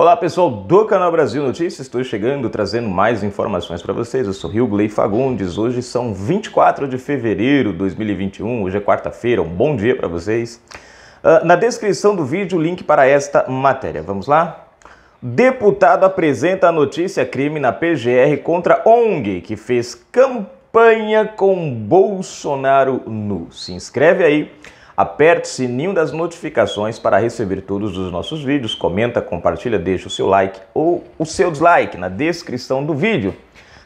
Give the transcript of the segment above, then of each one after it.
Olá pessoal do canal Brasil Notícias, estou chegando trazendo mais informações para vocês. Eu sou Rio Glei Fagundes, hoje são 24 de fevereiro de 2021, hoje é quarta-feira, um bom dia para vocês. Uh, na descrição do vídeo, o link para esta matéria. Vamos lá? Deputado apresenta a notícia crime na PGR contra ONG, que fez campanha com Bolsonaro nu. Se inscreve aí Aperte o sininho das notificações para receber todos os nossos vídeos. Comenta, compartilha, deixa o seu like ou o seu dislike na descrição do vídeo.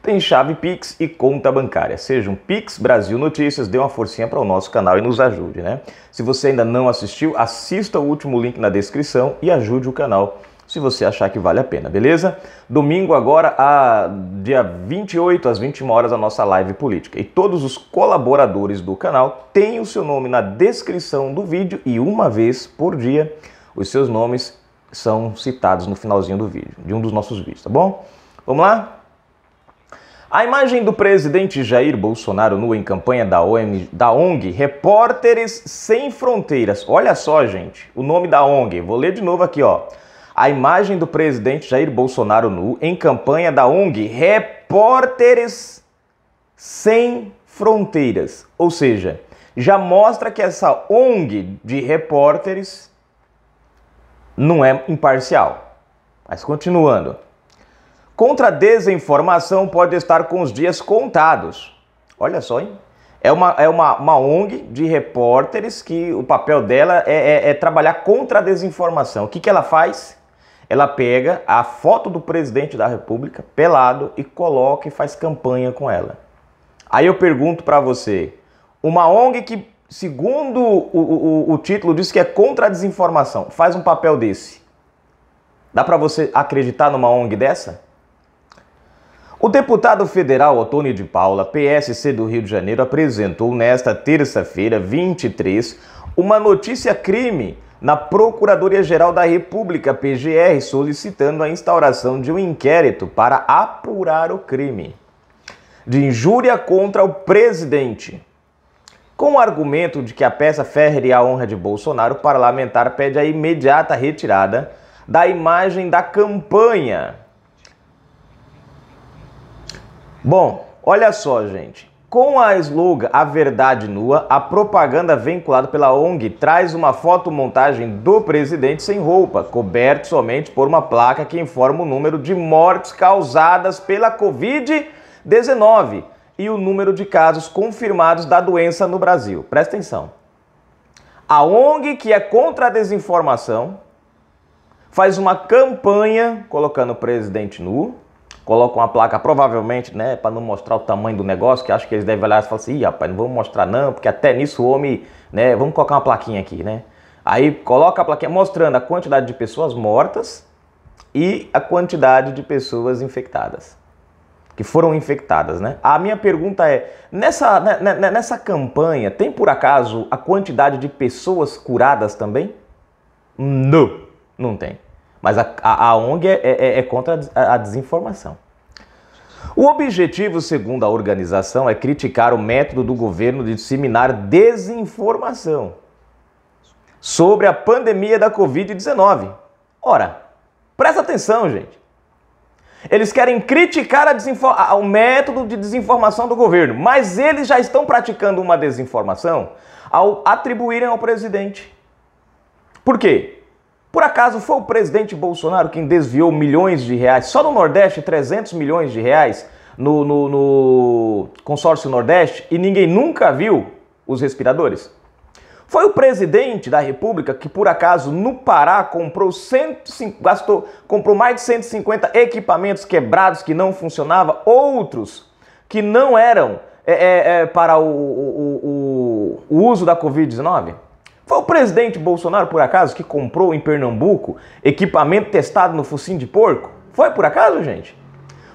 Tem chave Pix e conta bancária. Sejam um Pix Brasil Notícias, dê uma forcinha para o nosso canal e nos ajude, né? Se você ainda não assistiu, assista o último link na descrição e ajude o canal se você achar que vale a pena, beleza? Domingo agora, a dia 28 às 21 horas, a nossa live política. E todos os colaboradores do canal têm o seu nome na descrição do vídeo e uma vez por dia os seus nomes são citados no finalzinho do vídeo, de um dos nossos vídeos, tá bom? Vamos lá? A imagem do presidente Jair Bolsonaro nua em campanha da, OM, da ONG Repórteres Sem Fronteiras. Olha só, gente, o nome da ONG. Vou ler de novo aqui, ó a imagem do presidente Jair Bolsonaro nu em campanha da ONG Repórteres Sem Fronteiras. Ou seja, já mostra que essa ONG de repórteres não é imparcial. Mas continuando. Contra a desinformação pode estar com os dias contados. Olha só, hein? É uma, é uma, uma ONG de repórteres que o papel dela é, é, é trabalhar contra a desinformação. O que, que ela faz? ela pega a foto do presidente da República pelado e coloca e faz campanha com ela. Aí eu pergunto para você, uma ONG que, segundo o, o, o, título, diz que é contra a desinformação, faz um papel desse. Dá para você acreditar numa ONG dessa? O deputado federal Otônio de Paula, PSC do Rio de Janeiro, apresentou nesta terça-feira, 23, uma notícia crime na Procuradoria-Geral da República, PGR, solicitando a instauração de um inquérito para apurar o crime de injúria contra o presidente. Com o argumento de que a peça fere a honra de Bolsonaro, o parlamentar pede a imediata retirada da imagem da campanha. Bom, olha só, gente. Com a slogan A Verdade Nua, a propaganda veiculada pela ONG traz uma fotomontagem do presidente sem roupa, coberto somente por uma placa que informa o número de mortes causadas pela Covid-19 e o número de casos confirmados da doença no Brasil. Presta atenção. A ONG, que é contra a desinformação, faz uma campanha colocando o presidente nu Coloca uma placa, provavelmente, né, para não mostrar o tamanho do negócio, que acho que eles devem olhar e falar assim, Ih, rapaz, não vamos mostrar não, porque até nisso o homem, né, vamos colocar uma plaquinha aqui, né? Aí coloca a plaquinha mostrando a quantidade de pessoas mortas e a quantidade de pessoas infectadas, que foram infectadas, né? A minha pergunta é, nessa, né, né, né, nessa campanha, tem por acaso a quantidade de pessoas curadas também? Não, não tem. Mas a, a, a ONG é, é, é contra a, a desinformação. O objetivo, segundo a organização, é criticar o método do governo de disseminar desinformação sobre a pandemia da Covid-19. Ora, presta atenção, gente. Eles querem criticar o método de desinformação do governo, mas eles já estão praticando uma desinformação ao atribuírem ao presidente. Por quê? Por acaso foi o presidente Bolsonaro quem desviou milhões de reais, só no Nordeste, 300 milhões de reais no, no, no consórcio Nordeste e ninguém nunca viu os respiradores? Foi o presidente da República que, por acaso, no Pará, comprou, gastou, comprou mais de 150 equipamentos quebrados que não funcionavam, outros que não eram é, é, é, para o, o, o, o uso da Covid-19? Foi o presidente Bolsonaro, por acaso, que comprou em Pernambuco equipamento testado no focinho de porco? Foi por acaso, gente?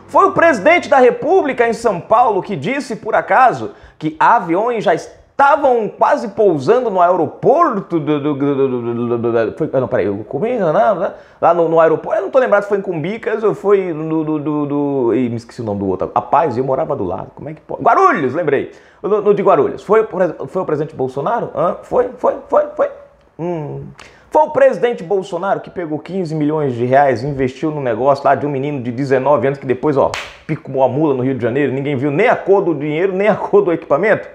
Foi o presidente da República em São Paulo que disse, por acaso, que aviões já estão estavam quase pousando no aeroporto do. do, do, do foi, ah, não, peraí, Cumbica, não, né, né, lá no, no, aeroporto. Eu não tô lembrado se foi em Cumbicas ou foi no. Do, do, ih, me esqueci o nome do outro. Rapaz, eu morava do lado. Como é que pode? Guarulhos, lembrei. No, no de Guarulhos. Foi, foi o presidente Bolsonaro? Hã? Foi, foi, foi, foi. Hum. Foi o presidente Bolsonaro que pegou 15 milhões de reais, investiu no negócio lá de um menino de 19 anos que depois, ó, picou a mula no Rio de Janeiro, ninguém viu nem a cor do dinheiro, nem a cor do equipamento?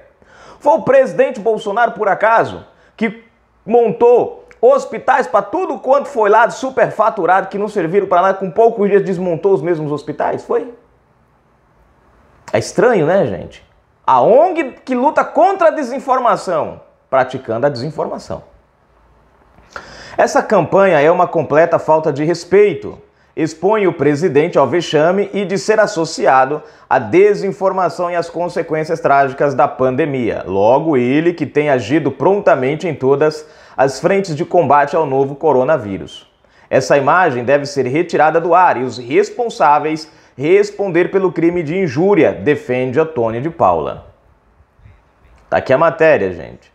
Foi o presidente Bolsonaro, por acaso, que montou hospitais para tudo quanto foi lá de superfaturado que não serviram para nada, com poucos dias desmontou os mesmos hospitais? Foi? É estranho, né, gente? A ONG que luta contra a desinformação, praticando a desinformação. Essa campanha é uma completa falta de respeito expõe o presidente ao vexame e de ser associado à desinformação e às consequências trágicas da pandemia. Logo, ele que tem agido prontamente em todas as frentes de combate ao novo coronavírus. Essa imagem deve ser retirada do ar e os responsáveis responder pelo crime de injúria, defende Antônio de Paula. Tá aqui a matéria, gente.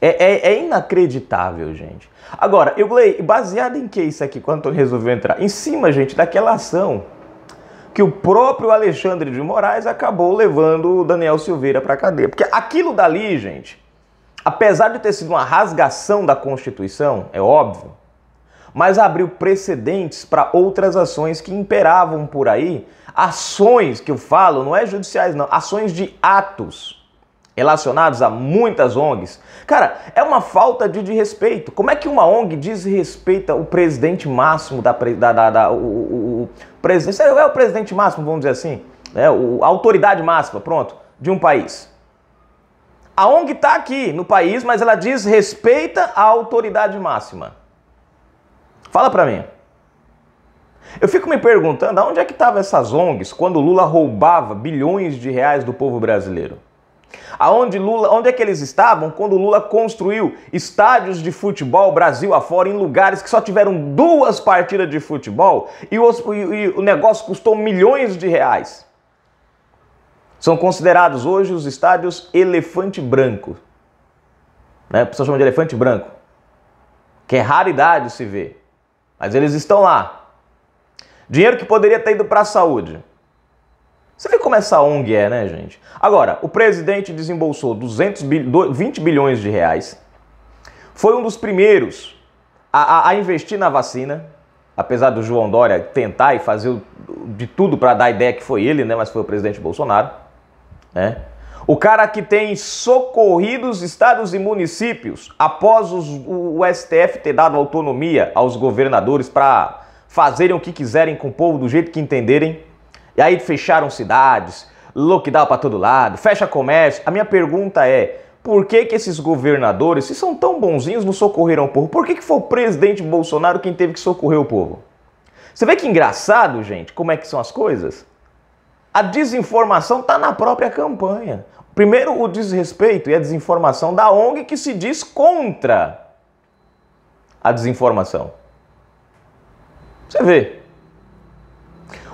É, é, é, inacreditável, gente. Agora, eu falei, baseado em que isso aqui, quando Antônio resolveu entrar? Em cima, gente, daquela ação que o próprio Alexandre de Moraes acabou levando o Daniel Silveira para a cadeia. Porque aquilo dali, gente, apesar de ter sido uma rasgação da Constituição, é óbvio, mas abriu precedentes para outras ações que imperavam por aí, ações que eu falo, não é judiciais não, ações de atos relacionados a muitas ONGs. Cara, é uma falta de, de respeito. Como é que uma ONG desrespeita o presidente máximo da. da, da, da o, o, o presidente. É, é o presidente máximo, vamos dizer assim. é O, a autoridade máxima, pronto, de um país. A ONG está aqui no país, mas ela desrespeita a autoridade máxima. Fala para mim. Eu fico me perguntando aonde é que estavam essas ONGs quando Lula roubava bilhões de reais do povo brasileiro? Aonde Lula, onde é que eles estavam quando Lula construiu estádios de futebol Brasil afora em lugares que só tiveram duas partidas de futebol e o, e o negócio custou milhões de reais? São considerados hoje os estádios elefante branco. Né? O pessoal chama de elefante branco, que é raridade se ver. Mas eles estão lá. Dinheiro que poderia ter ido para a saúde, você vê como essa ONG é, né, gente? Agora, o presidente desembolsou 200 bil... 20 bilhões de reais. Foi um dos primeiros a, a, a investir na vacina, apesar do João Dória tentar e fazer de tudo para dar a ideia que foi ele, né? Mas foi o presidente Bolsonaro, né? O cara que tem socorrido os estados e municípios após os, o, o STF ter dado autonomia aos governadores para fazerem o que quiserem com o povo do jeito que entenderem. E aí fecharam cidades, lockdown para todo lado, fecha comércio. A minha pergunta é: por que, que esses governadores, se são tão bonzinhos, não socorreram o povo? Por que, que foi o presidente Bolsonaro quem teve que socorrer o povo? Você vê que engraçado, gente, como é que são as coisas? A desinformação está na própria campanha. Primeiro, o desrespeito e a desinformação da ONG que se diz contra a desinformação. Você vê,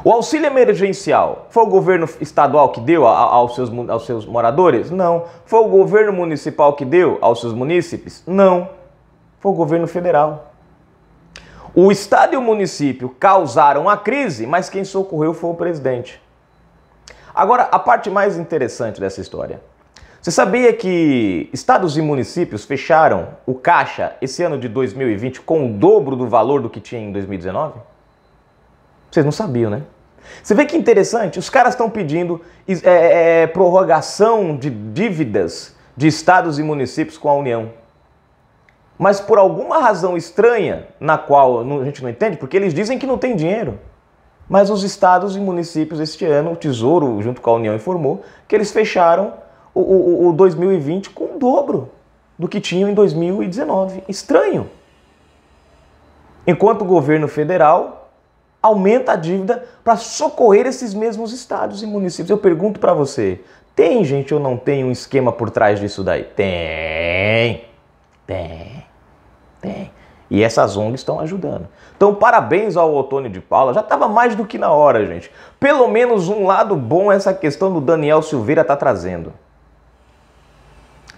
o auxílio emergencial foi o governo estadual que deu aos seus, aos seus moradores? Não. Foi o governo municipal que deu aos seus munícipes? Não. Foi o governo federal. O estado e o município causaram a crise, mas quem socorreu foi o presidente. Agora, a parte mais interessante dessa história. Você sabia que estados e municípios fecharam o caixa esse ano de 2020 com o dobro do valor do que tinha em 2019? Vocês não sabiam, né? Você vê que interessante, os caras estão pedindo é, é, é, prorrogação de dívidas de estados e municípios com a União. Mas por alguma razão estranha, na qual a gente não entende, porque eles dizem que não tem dinheiro. Mas os estados e municípios este ano, o Tesouro, junto com a União, informou que eles fecharam o, o, o 2020 com o dobro do que tinham em 2019. Estranho. Enquanto o governo federal aumenta a dívida para socorrer esses mesmos estados e municípios. Eu pergunto para você, tem gente ou não tem um esquema por trás disso daí? Tem. Tem. Tem. E essas ONGs estão ajudando. Então, parabéns ao Otônio de Paula. Já estava mais do que na hora, gente. Pelo menos um lado bom essa questão do Daniel Silveira está trazendo.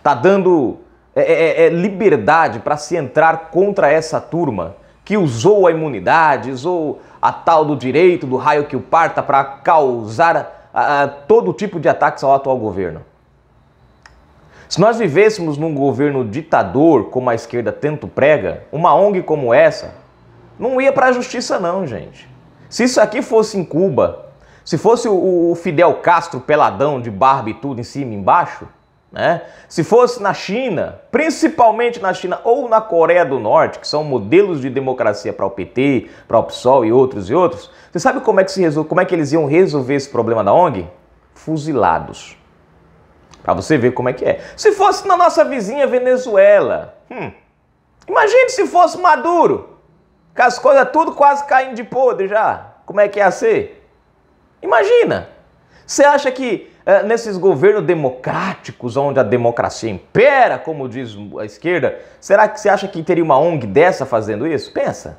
Tá dando é, é, é, é liberdade para se entrar contra essa turma que usou a imunidade, usou a tal do direito, do raio que o parta, para causar uh, todo tipo de ataques ao atual governo. Se nós vivêssemos num governo ditador, como a esquerda tanto prega, uma ONG como essa, não ia para a justiça, não, gente. Se isso aqui fosse em Cuba, se fosse o, o Fidel Castro peladão de barba e tudo em cima e embaixo, né? Se fosse na China, principalmente na China ou na Coreia do Norte, que são modelos de democracia para o PT, para o PSOL e outros e outros, você sabe como é que, se resol... como é que eles iam resolver esse problema da ONG? Fuzilados. Para você ver como é que é. Se fosse na nossa vizinha Venezuela, hum, imagine se fosse Maduro, com as coisas tudo quase caindo de podre já. Como é que ia ser? Imagina. Você acha que é, nesses governos democráticos, onde a democracia impera, como diz a esquerda, será que você acha que teria uma ONG dessa fazendo isso? Pensa.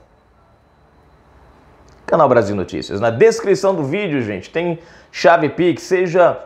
Canal Brasil Notícias. Na descrição do vídeo, gente, tem chave Pix, seja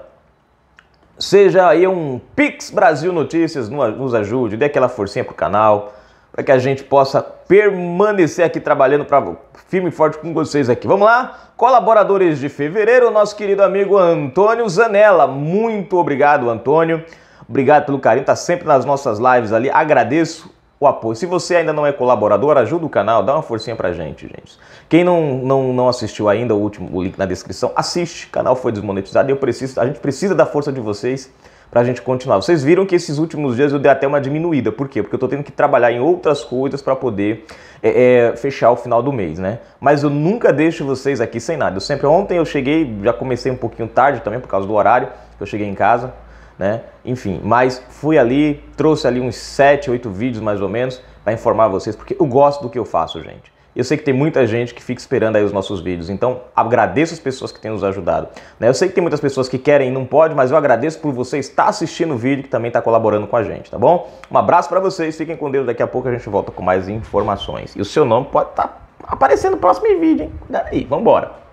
seja aí um Pix Brasil Notícias, nos ajude, dê aquela forcinha pro canal para que a gente possa permanecer aqui trabalhando para firme e forte com vocês aqui. Vamos lá? Colaboradores de fevereiro, nosso querido amigo Antônio Zanella. Muito obrigado, Antônio. Obrigado pelo carinho, tá sempre nas nossas lives ali. Agradeço o apoio. Se você ainda não é colaborador, ajuda o canal, dá uma forcinha pra gente, gente. Quem não, não, não assistiu ainda o último o link na descrição, assiste. O canal foi desmonetizado e eu preciso, a gente precisa da força de vocês para a gente continuar. Vocês viram que esses últimos dias eu dei até uma diminuída. Por quê? Porque eu estou tendo que trabalhar em outras coisas para poder é, é, fechar o final do mês, né? Mas eu nunca deixo vocês aqui sem nada. Eu sempre ontem eu cheguei, já comecei um pouquinho tarde também por causa do horário que eu cheguei em casa, né? Enfim, mas fui ali, trouxe ali uns 7, 8 vídeos mais ou menos para informar vocês, porque eu gosto do que eu faço, gente. Eu sei que tem muita gente que fica esperando aí os nossos vídeos, então agradeço as pessoas que têm nos ajudado. Né? Eu sei que tem muitas pessoas que querem e não pode, mas eu agradeço por você estar assistindo o vídeo e que também está colaborando com a gente, tá bom? Um abraço para vocês, fiquem com Deus, daqui a pouco a gente volta com mais informações. E o seu nome pode estar tá aparecendo no próximo vídeo, hein? Cuidado aí, vambora!